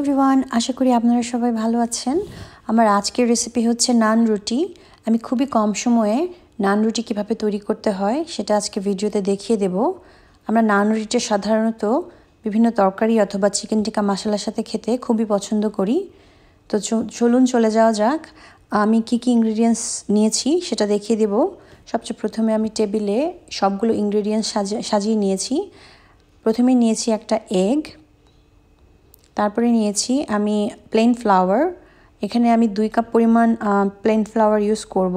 everyone আশা করি আপনারা সবাই ভালো আছেন আমার আজকের রেসিপি হচ্ছে নান রুটি আমি খুবই কম সময়ে নান রুটি কীভাবে তৈরি করতে হয় সেটা আজকে ভিডিওতে দেখিয়ে দেব আমরা নান রুটিটা সাধারণত বিভিন্ন তরকারি অথবা চিকেন টিকা মশলার সাথে খেতে খুবই পছন্দ করি তো চলুন চলে যাওয়া যাক আমি কি কি ইনগ্রিডিয়েন্টস নিয়েছি সেটা দেখিয়ে দেব সবচেয়ে প্রথমে আমি টেবিলে সবগুলো ইনগ্রিডিয়েন্টস সাজিয়ে নিয়েছি প্রথমে নিয়েছি একটা এগ তারপরে নিয়েছি আমি প্লেন ফ্লাওয়ার এখানে আমি দুই কাপ পরিমাণ প্লেন ফ্লাওয়ার ইউজ করব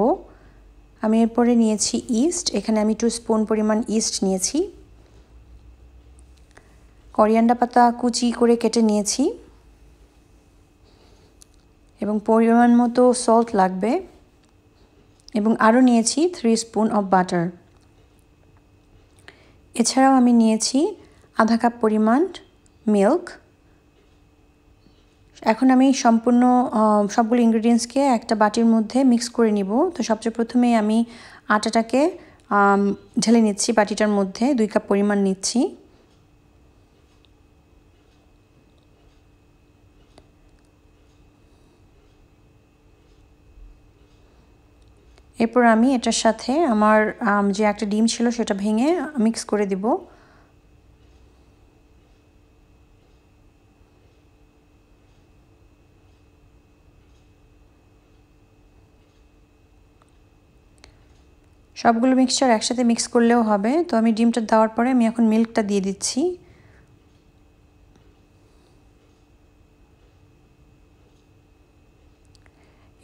আমি এরপরে নিয়েছি ইস্ট এখানে আমি টু স্পুন পরিমাণ ইস্ট নিয়েছি করিয়ান্ডা পাতা কুচি করে কেটে নিয়েছি এবং পরিমাণ মতো সল্ট লাগবে এবং আরও নিয়েছি থ্রি স্পুন অফ বাটার এছাড়াও আমি নিয়েছি আধা কাপ পরিমাণ মিল্ক এখন আমি সম্পূর্ণ সবগুলো ইনগ্রিডিয়েন্টসকে একটা বাটির মধ্যে মিক্স করে নিব তো সবচেয়ে প্রথমে আমি আটাটাকে ঢেলে নিচ্ছি বাটিটার মধ্যে দুই কাপ পরিমাণ নিচ্ছি এরপর আমি এটার সাথে আমার যে একটা ডিম ছিল সেটা ভেঙে মিক্স করে দিব সবগুলো মিক্সচার একসাথে মিক্স করলেও হবে তো আমি ডিমটা দেওয়ার পরে আমি এখন মিল্কটা দিয়ে দিচ্ছি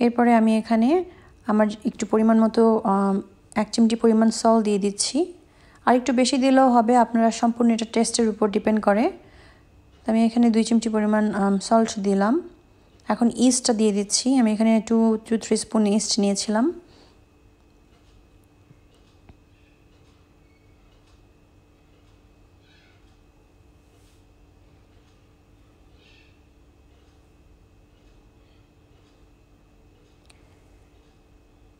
এরপরে আমি এখানে আমার একটু পরিমাণ মতো এক চিমটি পরিমাণ সল দিয়ে দিচ্ছি আর একটু বেশি দিলেও হবে আপনারা সম্পূর্ণ এটা টেস্টের উপর ডিপেন্ড করে আমি এখানে দুই চিমটি পরিমাণ সল্ট দিলাম এখন ইস্টটা দিয়ে দিচ্ছি আমি এখানে two to three spoon yeast নিয়েছিলাম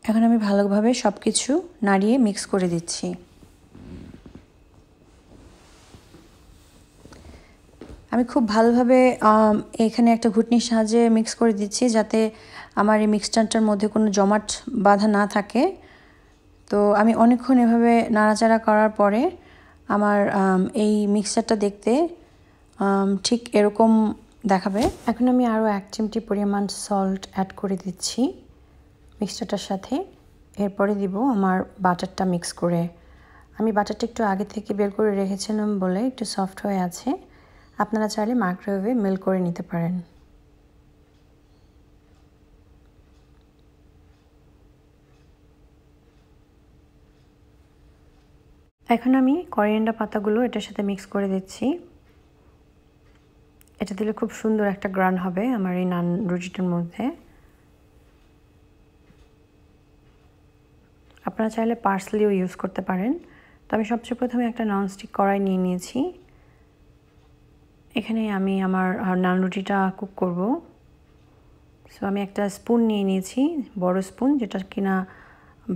এখন আমি ভালোভাবে সব কিছু নাড়িয়ে মিক্স করে দিচ্ছি আমি খুব ভালোভাবে এখানে একটা ঘুটনির সাহায্যে মিক্স করে দিচ্ছি যাতে আমার এই মিক্সচারটার মধ্যে কোনো জমাট বাধা না থাকে তো আমি অনেকক্ষণ এভাবে নাড়াচাড়া করার পরে আমার এই মিক্সচারটা দেখতে ঠিক এরকম দেখাবে এখন আমি আরও এক চিমটি পরিমাণ সল্ট অ্যাড করে দিচ্ছি মিক্সচারটার সাথে এরপরে দিব আমার বাটারটা মিক্স করে আমি বাটারটা একটু আগে থেকে বের করে রেখেছিলাম বলে একটু সফট হয়ে আছে আপনারা চাইলে মাইক্রোওয়েভে মেল করে নিতে পারেন এখন আমি করিয়েন্ডা পাতাগুলো এটার সাথে মিক্স করে দিচ্ছি এটা দিলে খুব সুন্দর একটা গ্রান হবে আমার এই নান রুটিটার মধ্যে আপনারা চাইলে পার্সলিও ইউজ করতে পারেন তো আমি সবচেয়ে প্রথমে একটা ননস্টিক কড়াই নিয়ে নিয়েছি এখানে আমি আমার নান রুটিটা কুক করব সো আমি একটা স্পুন নিয়ে নিয়েছি বড় স্পুন যেটা কিনা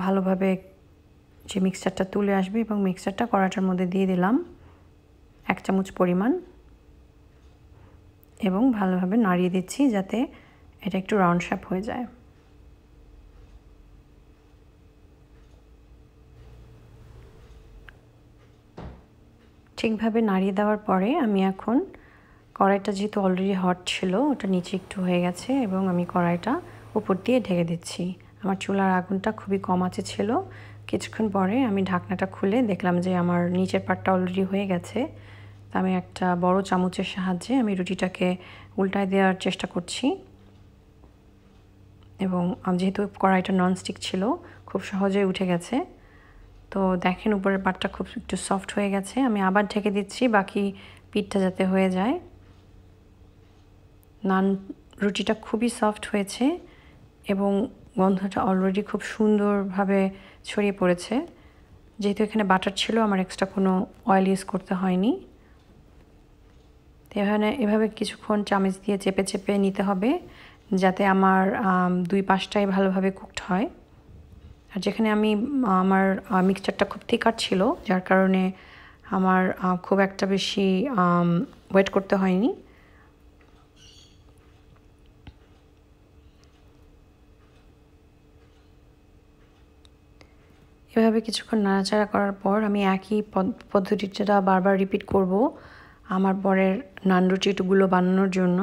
ভালোভাবে যে মিক্সচারটা তুলে আসবে এবং মিক্সচারটা কড়াটার মধ্যে দিয়ে দিলাম এক চামচ পরিমাণ এবং ভালোভাবে নাড়িয়ে দিচ্ছি যাতে এটা একটু রাউন্ড শ্যাপ হয়ে যায় ঠিকভাবে নাড়িয়ে দেওয়ার পরে আমি এখন কড়াইটা যেহেতু অলরেডি হট ছিল ওটা নিচে একটু হয়ে গেছে এবং আমি কড়াইটা উপর দিয়ে ঢেকে দিচ্ছি আমার চুলার আগুনটা খুবই কম আছে ছিল কিছুক্ষণ পরে আমি ঢাকনাটা খুলে দেখলাম যে আমার নিচের পাটটা অলরেডি হয়ে গেছে তা আমি একটা বড় চামচের সাহায্যে আমি রুটিটাকে উল্টায় দেওয়ার চেষ্টা করছি এবং যেহেতু কড়াইটা ননস্টিক ছিল খুব সহজে উঠে গেছে তো দেখেন উপরের পাটটা খুব একটু সফট হয়ে গেছে আমি আবার ঢেকে দিচ্ছি বাকি পিঠটা যাতে হয়ে যায় নান রুটিটা খুবই সফট হয়েছে এবং গন্ধটা অলরেডি খুব সুন্দরভাবে ছড়িয়ে পড়েছে যেহেতু এখানে বাটার ছিল আমার এক্সট্রা কোনো অয়েল ইউজ করতে হয়নি এখানে এভাবে কিছুক্ষণ চামচ দিয়ে চেপে চেপে নিতে হবে যাতে আমার দুই পাশটাই ভালোভাবে কুকড হয় আর যেখানে আমি আমার মিক্সচারটা খুব থিকার ছিল যার কারণে আমার খুব একটা বেশি ওয়েট করতে হয়নি এভাবে কিছুক্ষণ নাড়াচাড়া করার পর আমি একই পদ্ধতিটা বারবার রিপিট করব আমার পরের নান রুটিগুলো বানানোর জন্য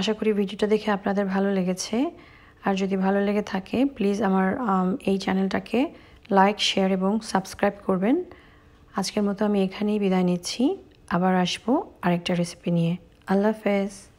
আশা করি ভিডিওটা দেখে আপনাদের ভালো লেগেছে আর যদি ভালো লেগে থাকে প্লিজ আমার um, এই চ্যানেলটাকে লাইক শেয়ার এবং সাবস্ক্রাইব করবেন আজকের মতো আমি এখানেই বিদায় নিচ্ছি আবার আসবো আরেকটা রেসিপি নিয়ে আল্লাহ হাফেজ